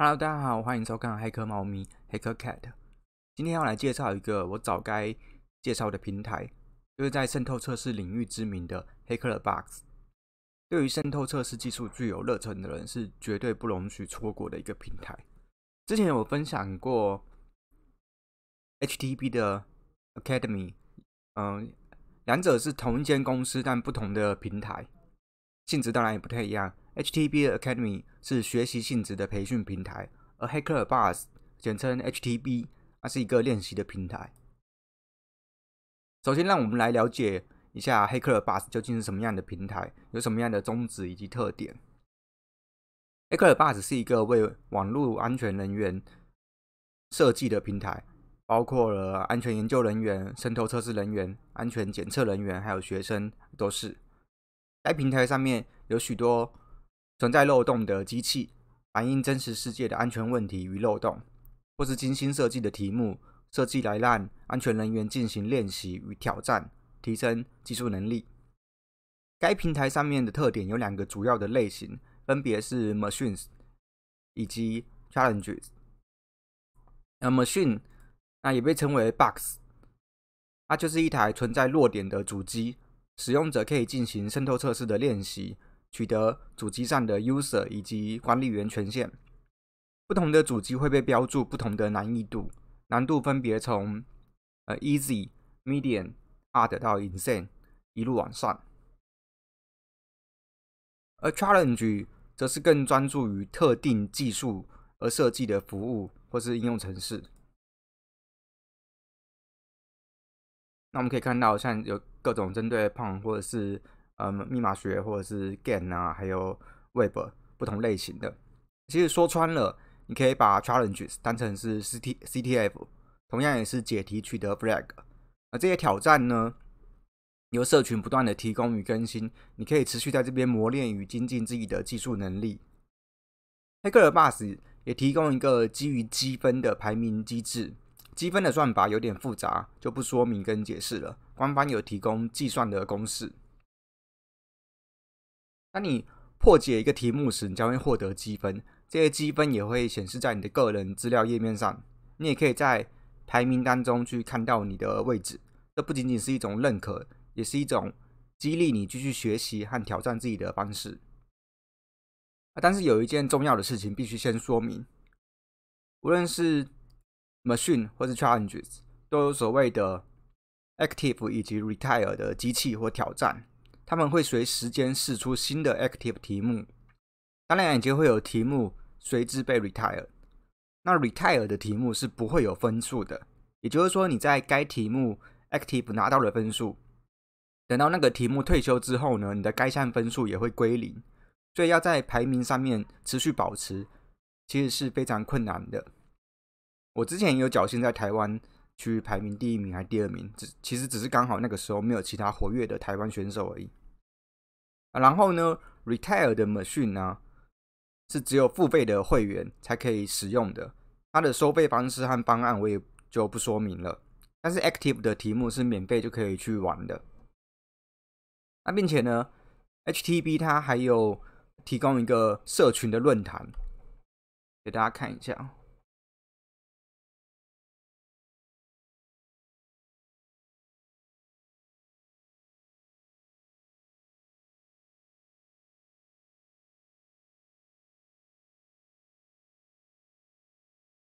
Hello，大家好，欢迎收看黑客猫咪黑客 c a t 今天要来介绍一个我早该介绍的平台，就是在渗透测试领域知名的 Hacker Box。对于渗透测试技术具有热忱的人，是绝对不容许错过的一个平台。之前有分享过 HTB 的 Academy，嗯，两者是同一间公司但不同的平台，性质当然也不太一样。HTB Academy 是学习性质的培训平台，而 HackerBuzz 简称 HTB，那是一个练习的平台。首先，让我们来了解一下 HackerBuzz 究竟是什么样的平台，有什么样的宗旨以及特点。HackerBuzz 是一个为网络安全人员设计的平台，包括了安全研究人员、渗透测试人员、安全检测人员，还有学生都是。该平台上面有许多。存在漏洞的机器，反映真实世界的安全问题与漏洞，或是精心设计的题目，设计来让安全人员进行练习与挑战，提升技术能力。该平台上面的特点有两个主要的类型，分别是 machines 以及 challenges。那 machine 那也被称为 box，它就是一台存在弱点的主机，使用者可以进行渗透测试的练习。取得主机上的 user 以及管理员权限。不同的主机会被标注不同的难易度，难度分别从呃 easy、medium、hard 到 insane 一路往上。而 challenge 则是更专注于特定技术而设计的服务或是应用程式。那我们可以看到，像有各种针对胖或者是嗯，密码学或者是 GAN 啊，还有 Web 不同类型的。其实说穿了，你可以把 Challenges 当成是 CTCTF，同样也是解题取得 Flag。而这些挑战呢，由社群不断的提供与更新，你可以持续在这边磨练与精进自己的技术能力。黑客的 Bus 也提供一个基于积分的排名机制，积分的算法有点复杂，就不说明跟解释了。官方有提供计算的公式。当你破解一个题目时，你将会获得积分。这些积分也会显示在你的个人资料页面上。你也可以在排名当中去看到你的位置。这不仅仅是一种认可，也是一种激励你继续学习和挑战自己的方式。啊，但是有一件重要的事情必须先说明：无论是 machine 或是 challenges，都有所谓的 active 以及 r e t i r e 的机器或挑战。他们会随时间试出新的 active 题目，当然也就会有题目随之被 retire。那 retire 的题目是不会有分数的，也就是说你在该题目 active 拿到了分数，等到那个题目退休之后呢，你的该项分数也会归零。所以要在排名上面持续保持，其实是非常困难的。我之前也有侥幸在台湾。去排名第一名还是第二名，只其实只是刚好那个时候没有其他活跃的台湾选手而已啊。然后呢，Retire 的 Machine 呢，是只有付费的会员才可以使用的，它的收费方式和方案我也就不说明了。但是 Active 的题目是免费就可以去玩的，那并且呢，HTB 它还有提供一个社群的论坛，给大家看一下。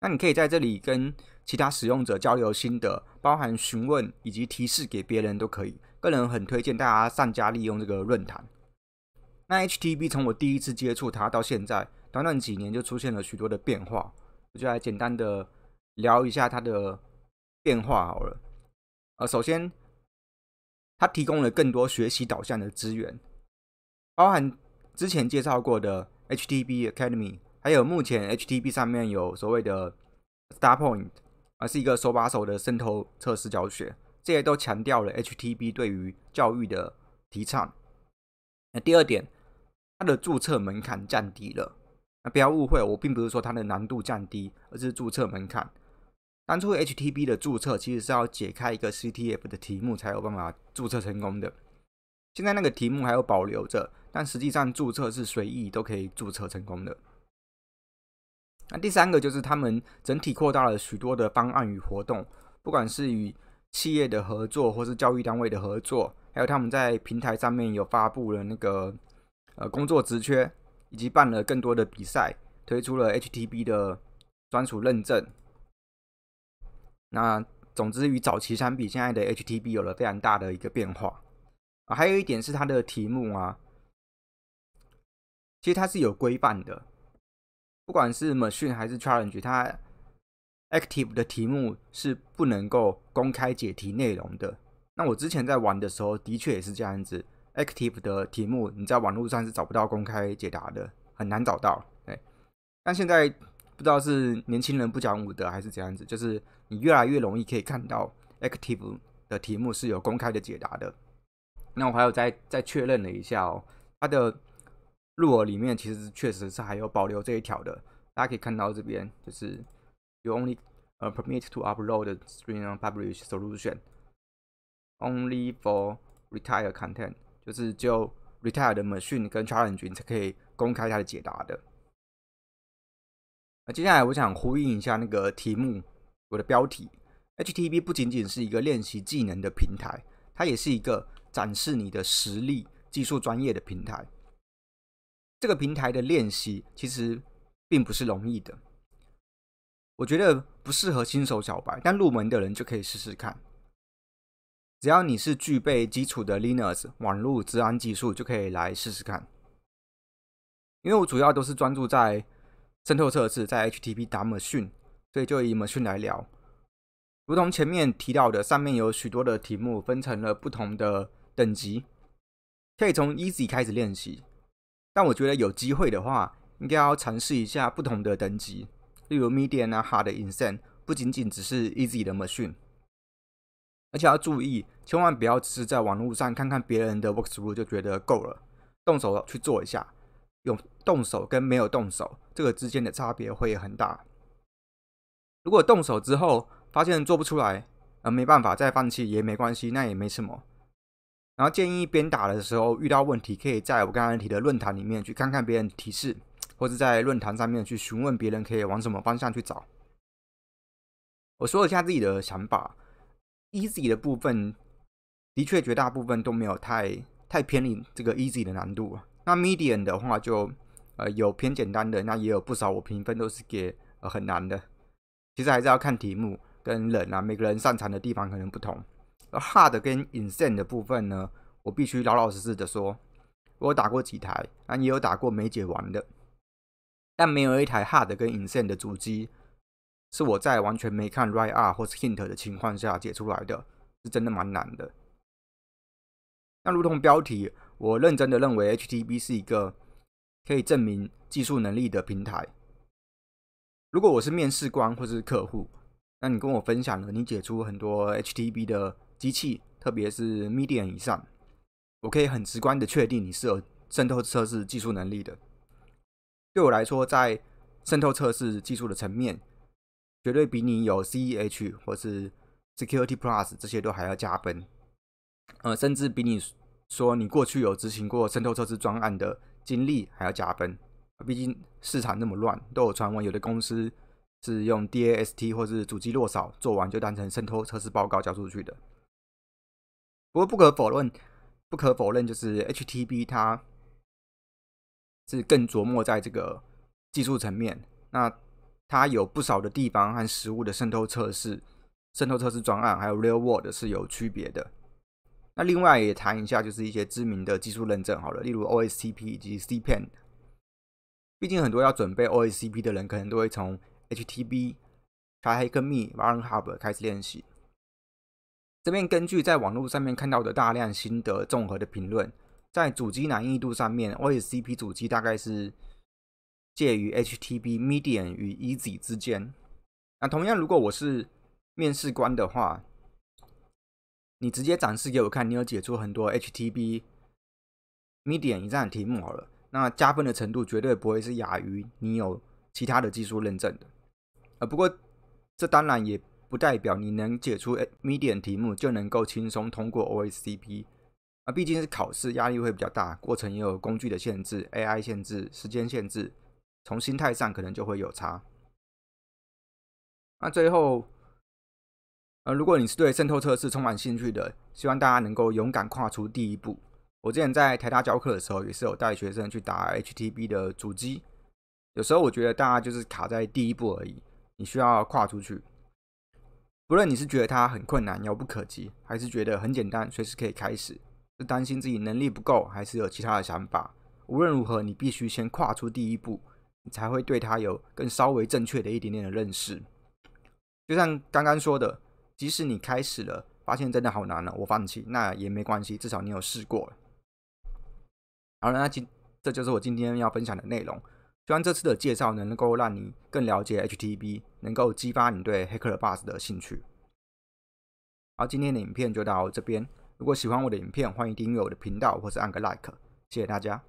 那你可以在这里跟其他使用者交流心得，包含询问以及提示给别人都可以。个人很推荐大家善加利用这个论坛。那 HTB 从我第一次接触它到现在，短短几年就出现了许多的变化，我就来简单的聊一下它的变化好了。呃，首先，它提供了更多学习导向的资源，包含之前介绍过的 HTB Academy。还有目前 HTB 上面有所谓的 Star Point，而是一个手把手的渗透测试教学，这些都强调了 HTB 对于教育的提倡。那第二点，它的注册门槛降低了。那不要误会，我并不是说它的难度降低，而是注册门槛。当初 HTB 的注册其实是要解开一个 CTF 的题目才有办法注册成功的。现在那个题目还有保留着，但实际上注册是随意都可以注册成功的。那第三个就是他们整体扩大了许多的方案与活动，不管是与企业的合作，或是教育单位的合作，还有他们在平台上面有发布了那个呃工作职缺，以及办了更多的比赛，推出了 HTB 的专属认证。那总之与早期相比，现在的 HTB 有了非常大的一个变化啊。还有一点是它的题目啊，其实它是有规范的。不管是 machine 还是 Challenge，它 Active 的题目是不能够公开解题内容的。那我之前在玩的时候，的确也是这样子。Active 的题目你在网络上是找不到公开解答的，很难找到。哎，但现在不知道是年轻人不讲武德还是怎样子，就是你越来越容易可以看到 Active 的题目是有公开的解答的。那我还有再再确认了一下哦，它的。入耳里面其实确实是还有保留这一条的。大家可以看到这边就是，you only 呃，permit to upload, s c r e e n on publish solution only for retired content，就是就 retired 的 machine 跟 challenge 才可以公开它的解答的。那接下来我想呼应一下那个题目，我的标题 h t v 不仅仅是一个练习技能的平台，它也是一个展示你的实力、技术专业的平台。这个平台的练习其实并不是容易的，我觉得不适合新手小白，但入门的人就可以试试看。只要你是具备基础的 Linux 网络治安技术，就可以来试试看。因为我主要都是专注在渗透测试，在 HTTP 打 machine，所以就以 machine 来聊。如同前面提到的，上面有许多的题目分成了不同的等级，可以从 Easy 开始练习。但我觉得有机会的话，应该要尝试一下不同的等级，例如 medium 啊、hard、insane，不仅仅只是 easy 的 Machine，而且要注意，千万不要只是在网络上看看别人的 w o r k t h r o u g h 就觉得够了，动手去做一下，用动手跟没有动手这个之间的差别会很大。如果动手之后发现做不出来，而没办法再放弃也没关系，那也没什么。然后建议边打的时候遇到问题，可以在我刚刚提的论坛里面去看看别人提示，或者在论坛上面去询问别人，可以往什么方向去找。我说一下自己的想法，easy 的部分的确绝大部分都没有太太偏离这个 easy 的难度啊。那 medium 的话就呃有偏简单的，那也有不少我评分都是给呃、很难的。其实还是要看题目跟人啊，每个人擅长的地方可能不同。而 hard 跟 insane 的部分呢，我必须老老实实的说，我打过几台，那也有打过没解完的，但没有一台 hard 跟 insane 的主机是我在完全没看 right up 或是 hint 的情况下解出来的，是真的蛮难的。那如同标题，我认真的认为 HTB 是一个可以证明技术能力的平台。如果我是面试官或是客户，那你跟我分享了你解出很多 HTB 的。机器，特别是 Medium 以上，我可以很直观的确定你是有渗透测试技术能力的。对我来说，在渗透测试技术的层面，绝对比你有 CEH 或是 Security Plus 这些都还要加分。呃，甚至比你说你过去有执行过渗透测试专案的经历还要加分。毕竟市场那么乱，都有传闻有的公司是用 DAST 或是主机落扫做完就当成渗透测试报告交出去的。不过不可否认，不可否认就是 HTB 它是更琢磨在这个技术层面。那它有不少的地方和实物的渗透测试、渗透测试专案，还有 Real World 是有区别的。那另外也谈一下，就是一些知名的技术认证好了，例如 OSCP 以及 CPE。毕竟很多要准备 OSCP 的人，可能都会从 HTB、t r y h a k m e a r n h u b 开始练习。这边根据在网络上面看到的大量心得综合的评论，在主机难易度上面，OSCP 主机大概是介于 HTB m e d i a n 与 Easy 之间。那同样，如果我是面试官的话，你直接展示给我看，你有解出很多 HTB m e d i a n 以上的题目好了，那加分的程度绝对不会是亚于你有其他的技术认证的。呃，不过这当然也。不代表你能解出 Medium 题目就能够轻松通过 OSCP，啊，毕竟是考试，压力会比较大，过程也有工具的限制、AI 限制、时间限制，从心态上可能就会有差。那最后，呃，如果你是对渗透测试充满兴趣的，希望大家能够勇敢跨出第一步。我之前在台大教课的时候，也是有带学生去打 HTB 的主机，有时候我觉得大家就是卡在第一步而已，你需要跨出去。不论你是觉得它很困难、遥不可及，还是觉得很简单、随时可以开始，是担心自己能力不够，还是有其他的想法？无论如何，你必须先跨出第一步，你才会对它有更稍微正确的一点点的认识。就像刚刚说的，即使你开始了，发现真的好难了，我放弃，那也没关系，至少你有试过了。好了，那今这就是我今天要分享的内容。希望这次的介绍能够让你更了解 HTB，能够激发你对黑客的 b u s 的兴趣。好，今天的影片就到这边，如果喜欢我的影片，欢迎订阅我的频道或是按个 like，谢谢大家。